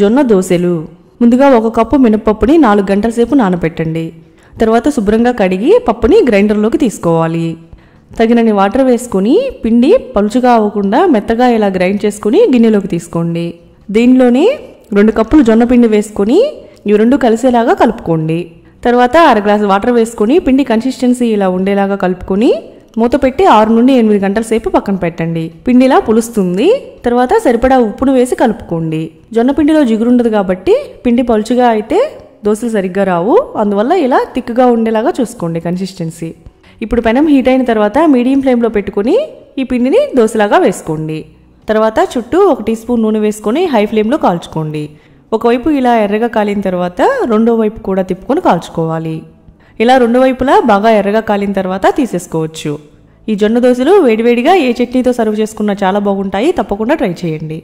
జొన్న దోశలు ముందుగా ఒక కప్పు మినపప్పుని నాలుగు గంటల సేపు నానబెట్టండి తర్వాత శుభ్రంగా కడిగి పప్పుని గ్రైండర్లోకి తీసుకోవాలి తగినన్ని వాటర్ వేసుకుని పిండి పలుచుగా అవ్వకుండా మెత్తగా ఇలా గ్రైండ్ చేసుకుని గిన్నెలోకి తీసుకోండి దీనిలోనే రెండు కప్పులు జొన్న పిండి వేసుకొని ఇవి రెండు కలిసేలాగా కలుపుకోండి తర్వాత అర గ్లాస్ వాటర్ వేసుకొని పిండి కన్సిస్టెన్సీ ఇలా ఉండేలాగా కలుపుకొని మూత పెట్టి ఆరు నుండి ఎనిమిది గంటల సేపు పక్కన పెట్టండి పిండిలా పులుస్తుంది తర్వాత సరిపడా ఉప్పును వేసి కలుపుకోండి జొన్న పిండిలో జిగురుండదు కాబట్టి పిండి పలుచుగా అయితే దోశలు సరిగ్గా రావు అందువల్ల ఇలా తిక్కుగా ఉండేలాగా చూసుకోండి కన్సిస్టెన్సీ ఇప్పుడు పెనం హీట్ అయిన తర్వాత మీడియం ఫ్లేమ్లో పెట్టుకుని ఈ పిండిని దోశలాగా వేసుకోండి తర్వాత చుట్టూ ఒక టీ స్పూన్ నూనె వేసుకొని హై ఫ్లేమ్లో కాల్చుకోండి ఒకవైపు ఇలా ఎర్రగా కాలిన తర్వాత రెండో వైపు కూడా తిప్పుకొని కాల్చుకోవాలి ఇలా రెండు వైపులా బాగా ఎర్రగా కాలిన తర్వాత తీసేసుకోవచ్చు ఈ జొన్న దోశలు వేడివేడిగా ఏ చట్నీతో సర్వ్ చేసుకున్నా చాలా బాగుంటాయి తప్పకుండా ట్రై చేయండి